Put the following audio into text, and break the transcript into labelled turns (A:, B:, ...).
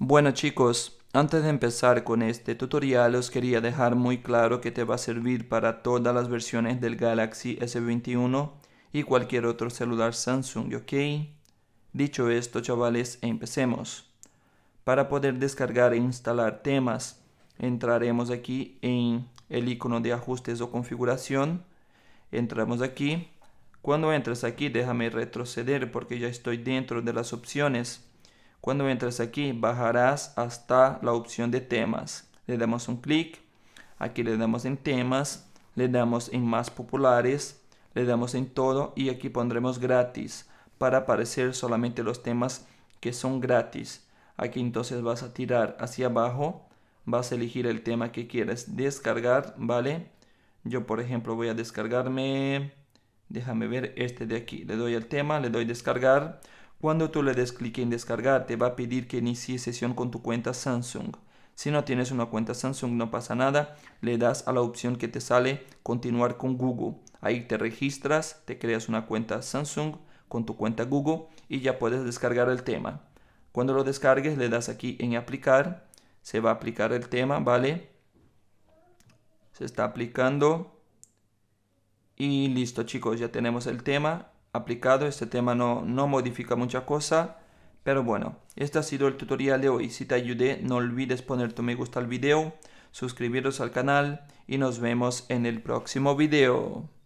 A: Bueno chicos, antes de empezar con este tutorial os quería dejar muy claro que te va a servir para todas las versiones del Galaxy S21 y cualquier otro celular Samsung, ¿ok? Dicho esto chavales, empecemos. Para poder descargar e instalar temas, entraremos aquí en el icono de ajustes o configuración. Entramos aquí. Cuando entres aquí déjame retroceder porque ya estoy dentro de las opciones cuando entras aquí, bajarás hasta la opción de temas. Le damos un clic. Aquí le damos en temas. Le damos en más populares. Le damos en todo y aquí pondremos gratis para aparecer solamente los temas que son gratis. Aquí entonces vas a tirar hacia abajo. Vas a elegir el tema que quieres descargar, ¿vale? Yo por ejemplo voy a descargarme... Déjame ver este de aquí. Le doy al tema, le doy descargar. Cuando tú le des clic en descargar, te va a pedir que inicie sesión con tu cuenta Samsung. Si no tienes una cuenta Samsung, no pasa nada. Le das a la opción que te sale continuar con Google. Ahí te registras, te creas una cuenta Samsung con tu cuenta Google y ya puedes descargar el tema. Cuando lo descargues, le das aquí en aplicar. Se va a aplicar el tema, ¿vale? Se está aplicando. Y listo, chicos, ya tenemos el tema aplicado, este tema no, no modifica mucha cosa. Pero bueno, este ha sido el tutorial de hoy. Si te ayudé, no olvides poner tu me gusta al video, suscribiros al canal y nos vemos en el próximo video.